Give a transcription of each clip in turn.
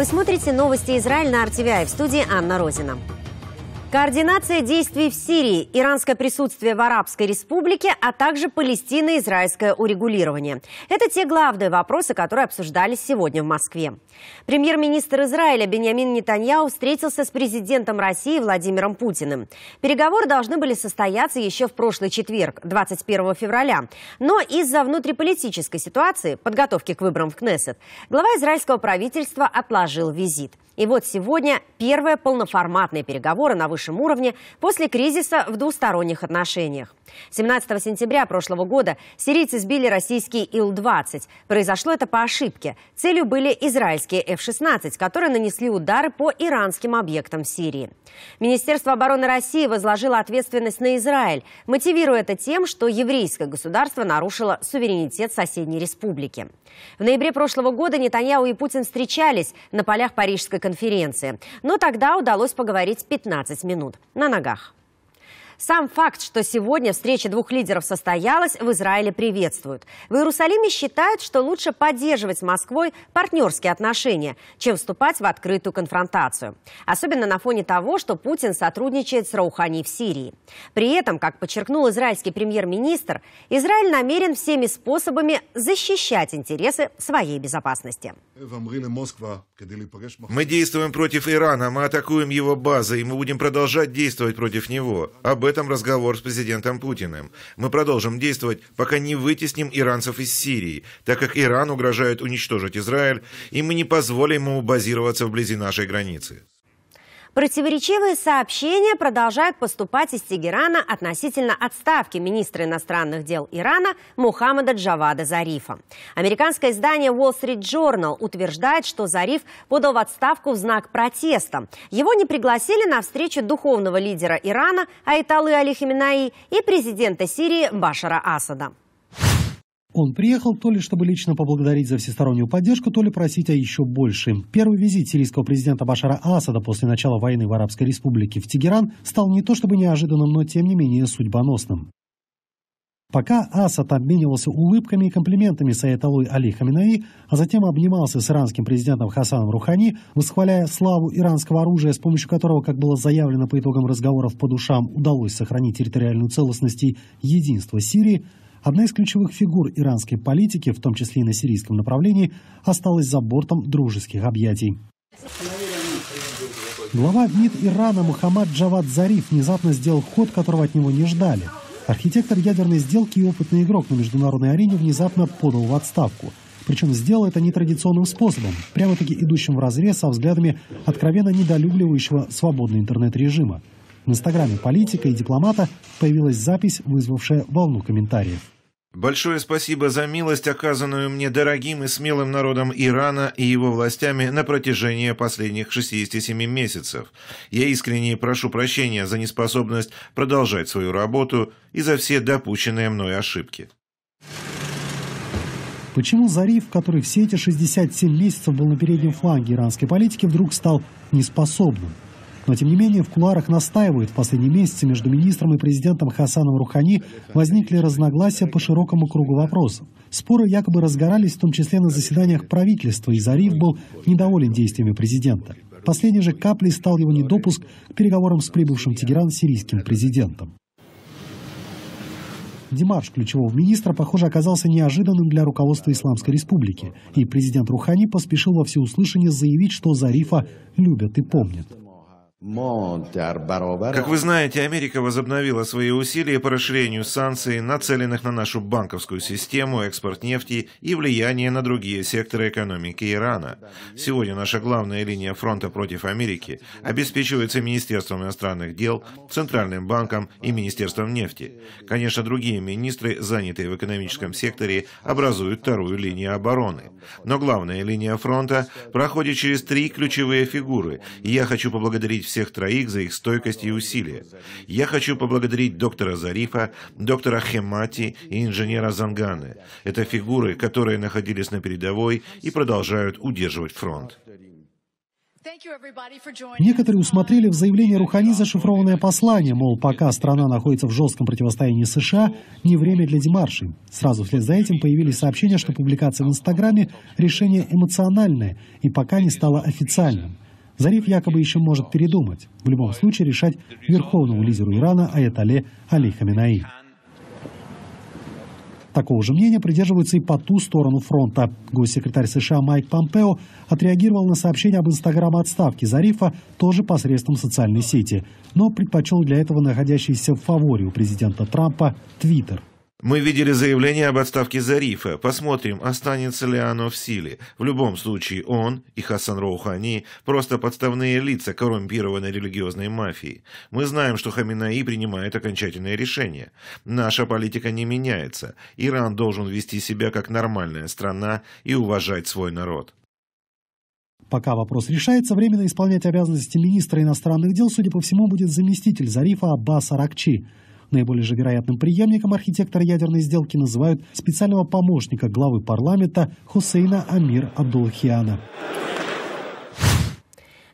Вы смотрите новости Израиль на RTV в студии Анна Розина. Координация действий в Сирии, иранское присутствие в Арабской республике, а также палестино-израильское урегулирование. Это те главные вопросы, которые обсуждались сегодня в Москве. Премьер-министр Израиля Беньямин Нетаньяу встретился с президентом России Владимиром Путиным. Переговоры должны были состояться еще в прошлый четверг, 21 февраля. Но из-за внутриполитической ситуации, подготовки к выборам в Кнессет, глава израильского правительства отложил визит. И вот сегодня первые полноформатные переговоры на высшем уровне после кризиса в двусторонних отношениях. 17 сентября прошлого года сирийцы сбили российский Ил-20. Произошло это по ошибке. Целью были израильские F-16, которые нанесли удары по иранским объектам в Сирии. Министерство обороны России возложило ответственность на Израиль, мотивируя это тем, что еврейское государство нарушило суверенитет соседней республики. В ноябре прошлого года Нетаньяу и Путин встречались на полях Парижской конференции. Но тогда удалось поговорить 15 минут на ногах. Сам факт, что сегодня встреча двух лидеров состоялась, в Израиле приветствуют. В Иерусалиме считают, что лучше поддерживать с Москвой партнерские отношения, чем вступать в открытую конфронтацию. Особенно на фоне того, что Путин сотрудничает с Раухани в Сирии. При этом, как подчеркнул израильский премьер-министр, Израиль намерен всеми способами защищать интересы своей безопасности. Мы действуем против Ирана, мы атакуем его базы, и мы будем продолжать действовать против него. Об этом разговор с президентом Путиным. Мы продолжим действовать, пока не вытесним иранцев из Сирии, так как Иран угрожает уничтожить Израиль, и мы не позволим ему базироваться вблизи нашей границы. Противоречивые сообщения продолжают поступать из Тегерана относительно отставки министра иностранных дел Ирана Мухаммада Джавада Зарифа. Американское издание Wall Street Journal утверждает, что Зариф подал в отставку в знак протеста. Его не пригласили на встречу духовного лидера Ирана Айталы Али и президента Сирии Башара Асада. Он приехал то ли чтобы лично поблагодарить за всестороннюю поддержку, то ли просить о еще большем. Первый визит сирийского президента Башара Асада после начала войны в Арабской республике в Тегеран стал не то чтобы неожиданным, но тем не менее судьбоносным. Пока Асад обменивался улыбками и комплиментами с аятолой Али Хаминаи, а затем обнимался с иранским президентом Хасаном Рухани, восхваляя славу иранского оружия, с помощью которого, как было заявлено по итогам разговоров по душам, удалось сохранить территориальную целостность и единство Сирии, Одна из ключевых фигур иранской политики, в том числе и на сирийском направлении, осталась за бортом дружеских объятий. Глава МИД Ирана Мухаммад Джавад Зариф внезапно сделал ход, которого от него не ждали. Архитектор ядерной сделки и опытный игрок на международной арене внезапно подал в отставку. Причем сделал это нетрадиционным способом, прямо-таки идущим вразрез со взглядами откровенно недолюбливающего свободный интернет-режима. В инстаграме политика и дипломата появилась запись, вызвавшая волну комментариев. Большое спасибо за милость, оказанную мне дорогим и смелым народом Ирана и его властями на протяжении последних 67 месяцев. Я искренне прошу прощения за неспособность продолжать свою работу и за все допущенные мной ошибки. Почему Зариф, который все эти 67 месяцев был на переднем фланге иранской политики, вдруг стал неспособным? Но, тем не менее, в куларах настаивают. В последние месяцы между министром и президентом Хасаном Рухани возникли разногласия по широкому кругу вопросов. Споры якобы разгорались, в том числе на заседаниях правительства, и Зариф был недоволен действиями президента. Последней же каплей стал его недопуск к переговорам с прибывшим в Тегеран сирийским президентом. Демарш ключевого министра, похоже, оказался неожиданным для руководства Исламской Республики, и президент Рухани поспешил во всеуслышание заявить, что Зарифа любят и помнят. Как вы знаете, Америка возобновила свои усилия по расширению санкций, нацеленных на нашу банковскую систему, экспорт нефти и влияние на другие секторы экономики Ирана. Сегодня наша главная линия фронта против Америки обеспечивается Министерством иностранных дел, Центральным банком и Министерством нефти. Конечно, другие министры, занятые в экономическом секторе, образуют вторую линию обороны. Но главная линия фронта проходит через три ключевые фигуры, и я хочу поблагодарить всех троих за их стойкость и усилия. Я хочу поблагодарить доктора Зарифа, доктора Хемати и инженера Занганы. Это фигуры, которые находились на передовой и продолжают удерживать фронт. Некоторые усмотрели в заявлении Рухани зашифрованное послание, мол, пока страна находится в жестком противостоянии США, не время для демаршей. Сразу вслед за этим появились сообщения, что публикация в Инстаграме – решение эмоциональное и пока не стало официальным. Зариф якобы еще может передумать. В любом случае решать верховному лидеру Ирана Аятале Али Хаминаи. Такого же мнения придерживаются и по ту сторону фронта. Госсекретарь США Майк Помпео отреагировал на сообщение об инстаграме отставки Зарифа тоже посредством социальной сети, но предпочел для этого находящийся в фаворе у президента Трампа Твиттер. Мы видели заявление об отставке Зарифа. Посмотрим, останется ли оно в силе. В любом случае, он и Хасан Роухани – просто подставные лица коррумпированной религиозной мафии. Мы знаем, что Хаминаи принимает окончательное решение. Наша политика не меняется. Иран должен вести себя как нормальная страна и уважать свой народ. Пока вопрос решается, временно исполнять обязанности министра иностранных дел, судя по всему, будет заместитель Зарифа Аббас Аракчи – Наиболее же вероятным преемником архитектора ядерной сделки называют специального помощника главы парламента Хусейна Амир Абдулхиана.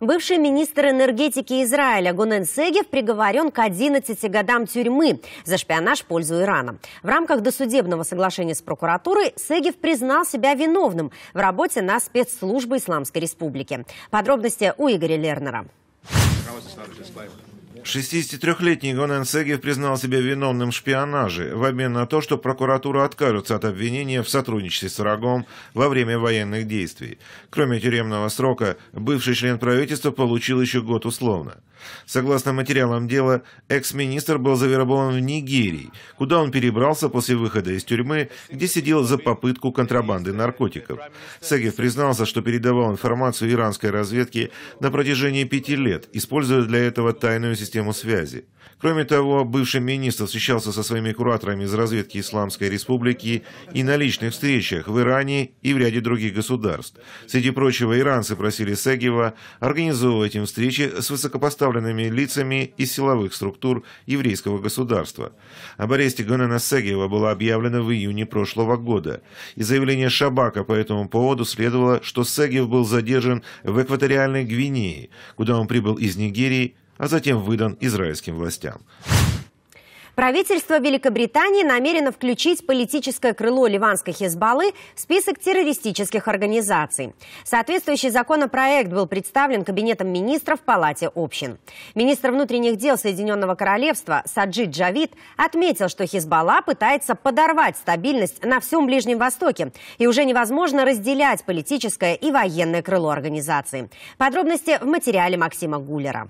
Бывший министр энергетики Израиля Гунен Сегев приговорен к 11 годам тюрьмы за шпионаж в пользу Ирана. В рамках досудебного соглашения с прокуратурой Сегев признал себя виновным в работе на спецслужбы Исламской Республики. Подробности у Игоря Лернера. 63-летний Сегев признал себя виновным в шпионаже в обмен на то, что прокуратура откажется от обвинения в сотрудничестве с врагом во время военных действий. Кроме тюремного срока, бывший член правительства получил еще год условно. Согласно материалам дела, экс-министр был завербован в Нигерии, куда он перебрался после выхода из тюрьмы, где сидел за попытку контрабанды наркотиков. Сегев признался, что передавал информацию иранской разведке на протяжении пяти лет, используя для этого тайную систему систему связи. Кроме того, бывший министр встречался со своими кураторами из разведки Исламской Республики и на личных встречах в Иране и в ряде других государств. Среди прочего, иранцы просили Сегева организовывать им встречи с высокопоставленными лицами из силовых структур еврейского государства. Об аресте Гонена Сегева было объявлено в июне прошлого года. Из заявления Шабака по этому поводу следовало, что Сегев был задержан в экваториальной Гвинее, куда он прибыл из Нигерии а затем выдан израильским властям. Правительство Великобритании намерено включить политическое крыло ливанской Хизбаллы в список террористических организаций. Соответствующий законопроект был представлен Кабинетом министров в Палате общин. Министр внутренних дел Соединенного Королевства Саджид Джавид отметил, что Хизбалла пытается подорвать стабильность на всем Ближнем Востоке и уже невозможно разделять политическое и военное крыло организации. Подробности в материале Максима Гулера.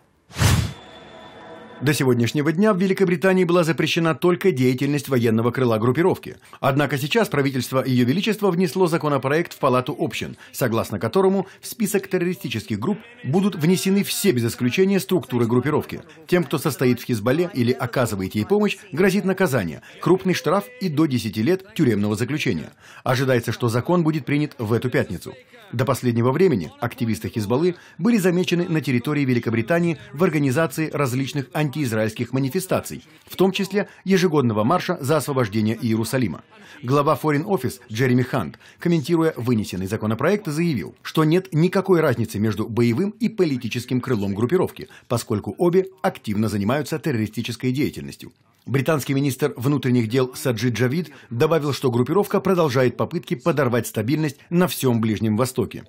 До сегодняшнего дня в Великобритании была запрещена только деятельность военного крыла группировки. Однако сейчас правительство Ее Величества внесло законопроект в Палату общин, согласно которому в список террористических групп будут внесены все без исключения структуры группировки. Тем, кто состоит в Хизбалле или оказывает ей помощь, грозит наказание, крупный штраф и до 10 лет тюремного заключения. Ожидается, что закон будет принят в эту пятницу. До последнего времени активисты Хизбаллы были замечены на территории Великобритании в организации различных антитеррористических израильских манифестаций, в том числе ежегодного марша за освобождение Иерусалима. Глава Foreign Office Джереми Хант, комментируя вынесенный законопроект, заявил, что нет никакой разницы между боевым и политическим крылом группировки, поскольку обе активно занимаются террористической деятельностью. Британский министр внутренних дел Саджи Джавид добавил, что группировка продолжает попытки подорвать стабильность на всем Ближнем Востоке.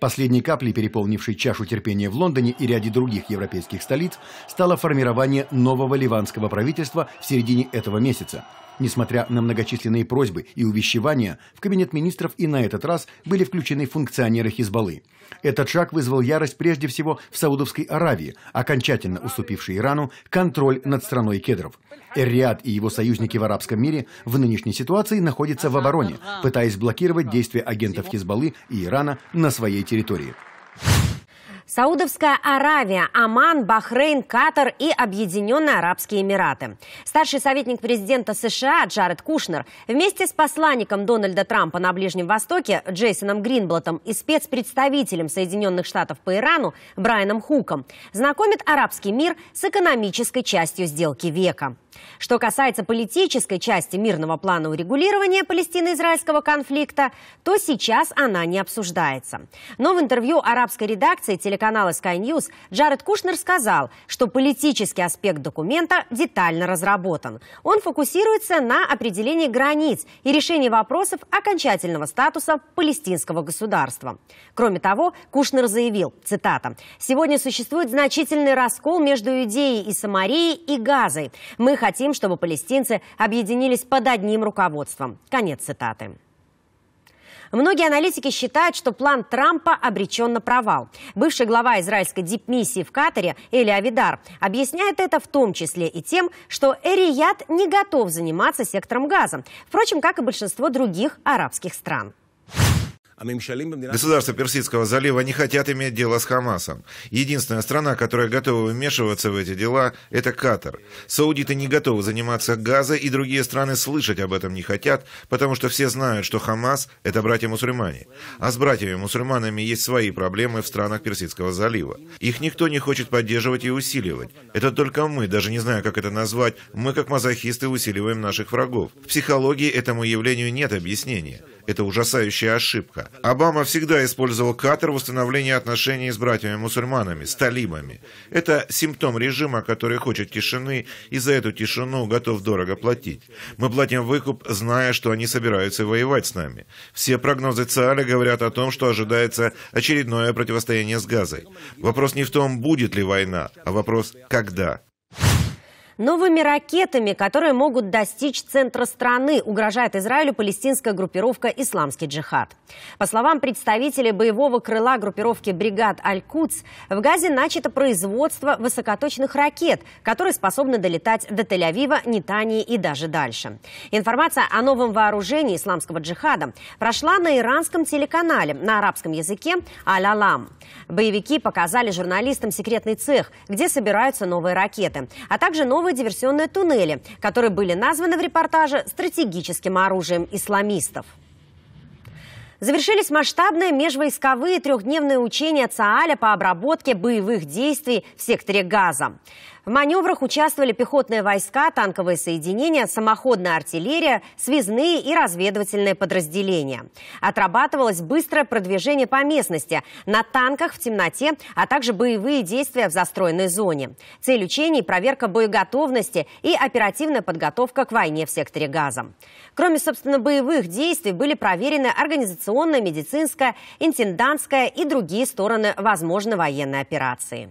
Последней каплей, переполнившей чашу терпения в Лондоне и ряде других европейских столиц, стало формирование нового ливанского правительства в середине этого месяца – Несмотря на многочисленные просьбы и увещевания, в кабинет министров и на этот раз были включены функционеры Хизбаллы. Этот шаг вызвал ярость прежде всего в Саудовской Аравии, окончательно уступившей Ирану контроль над страной кедров. Эр-Риад и его союзники в арабском мире в нынешней ситуации находятся в обороне, пытаясь блокировать действия агентов Хизбаллы и Ирана на своей территории. Саудовская Аравия, Оман, Бахрейн, Катар и Объединенные Арабские Эмираты. Старший советник президента США Джаред Кушнер вместе с посланником Дональда Трампа на Ближнем Востоке Джейсоном Гринблотом и спецпредставителем Соединенных Штатов по Ирану Брайаном Хуком знакомит арабский мир с экономической частью сделки века. Что касается политической части мирного плана урегулирования палестино-израильского конфликта, то сейчас она не обсуждается. Но в интервью арабской редакции телеканала телеканала Sky News Джаред Кушнер сказал, что политический аспект документа детально разработан. Он фокусируется на определении границ и решении вопросов окончательного статуса палестинского государства. Кроме того, Кушнер заявил, цитата, «Сегодня существует значительный раскол между Иудеей и Самарией и Газой. Мы хотим, чтобы палестинцы объединились под одним руководством». Конец цитаты. Многие аналитики считают, что план Трампа обречен на провал. Бывший глава израильской дипмиссии в Катаре Эли Авидар объясняет это в том числе и тем, что Эрият не готов заниматься сектором газа. Впрочем, как и большинство других арабских стран. А Государства Персидского залива не хотят иметь дело с Хамасом. Единственная страна, которая готова вмешиваться в эти дела, это Катар. Саудиты не готовы заниматься Газой, и другие страны слышать об этом не хотят, потому что все знают, что Хамас – это братья-мусульмане. А с братьями-мусульманами есть свои проблемы в странах Персидского залива. Их никто не хочет поддерживать и усиливать. Это только мы, даже не знаю, как это назвать, мы как мазохисты усиливаем наших врагов. В психологии этому явлению нет объяснения. Это ужасающая ошибка. Обама всегда использовал Катар в восстановлении отношений с братьями-мусульманами, с талибами. Это симптом режима, который хочет тишины и за эту тишину готов дорого платить. Мы платим выкуп, зная, что они собираются воевать с нами. Все прогнозы ЦАЛя говорят о том, что ожидается очередное противостояние с Газой. Вопрос не в том, будет ли война, а вопрос, когда. Новыми ракетами, которые могут достичь центра страны, угрожает Израилю палестинская группировка «Исламский джихад». По словам представителей боевого крыла группировки бригад «Аль-Куц», в Газе начато производство высокоточных ракет, которые способны долетать до Тель-Авива, Нитании и даже дальше. Информация о новом вооружении исламского джихада прошла на иранском телеканале на арабском языке «Аль-Алам». Боевики показали журналистам секретный цех, где собираются новые ракеты, а также новые первые диверсионные туннели, которые были названы в репортаже стратегическим оружием исламистов. Завершились масштабные межвойсковые трехдневные учения ЦААля по обработке боевых действий в секторе Газа. В маневрах участвовали пехотные войска, танковые соединения, самоходная артиллерия, связные и разведывательные подразделения. Отрабатывалось быстрое продвижение по местности, на танках в темноте, а также боевые действия в застроенной зоне. Цель учений – проверка боеготовности и оперативная подготовка к войне в секторе газа. Кроме, собственно, боевых действий были проверены организационная, медицинская, интендантская и другие стороны возможной военной операции.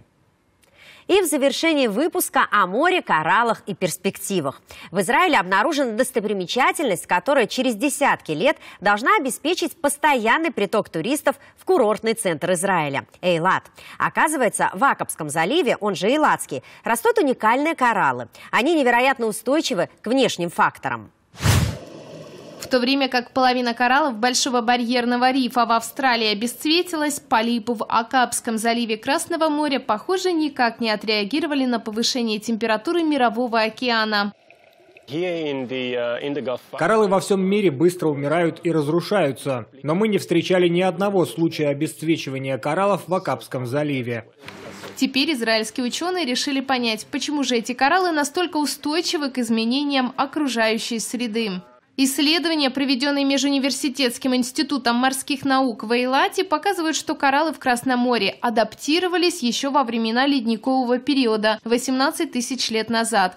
И в завершении выпуска о море, кораллах и перспективах. В Израиле обнаружена достопримечательность, которая через десятки лет должна обеспечить постоянный приток туристов в курортный центр Израиля – Эйлат. Оказывается, в Акобском заливе, он же Эйлатский, растут уникальные кораллы. Они невероятно устойчивы к внешним факторам то время как половина кораллов Большого барьерного рифа в Австралии обесцветилась, полипы в Акапском заливе Красного моря, похоже, никак не отреагировали на повышение температуры Мирового океана. Uh, кораллы во всем мире быстро умирают и разрушаются, но мы не встречали ни одного случая обесцвечивания кораллов в Акапском заливе. Теперь израильские ученые решили понять, почему же эти кораллы настолько устойчивы к изменениям окружающей среды. Исследования, проведенные Межуниверситетским институтом морских наук в Эйлате, показывают, что кораллы в Красном море адаптировались еще во времена ледникового периода 18 тысяч лет назад.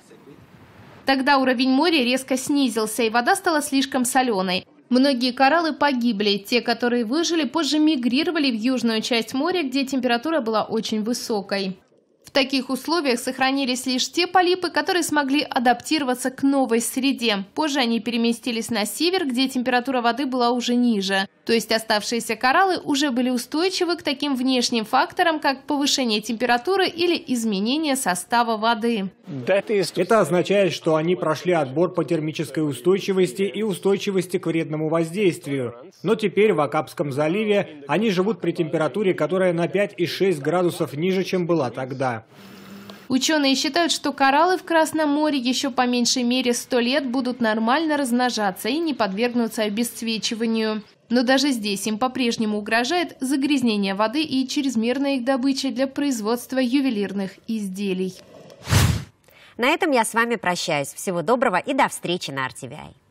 Тогда уровень моря резко снизился, и вода стала слишком соленой. Многие кораллы погибли. Те, которые выжили, позже мигрировали в южную часть моря, где температура была очень высокой. В таких условиях сохранились лишь те полипы, которые смогли адаптироваться к новой среде. Позже они переместились на север, где температура воды была уже ниже. То есть оставшиеся кораллы уже были устойчивы к таким внешним факторам, как повышение температуры или изменение состава воды. Это означает, что они прошли отбор по термической устойчивости и устойчивости к вредному воздействию. Но теперь в Акапском заливе они живут при температуре, которая на 5,6 градусов ниже, чем была тогда. Ученые считают, что кораллы в Красном море еще по меньшей мере сто лет будут нормально размножаться и не подвергнутся обесцвечиванию. Но даже здесь им по-прежнему угрожает загрязнение воды и чрезмерная их добыча для производства ювелирных изделий. На этом я с вами прощаюсь. Всего доброго и до встречи на RTVI.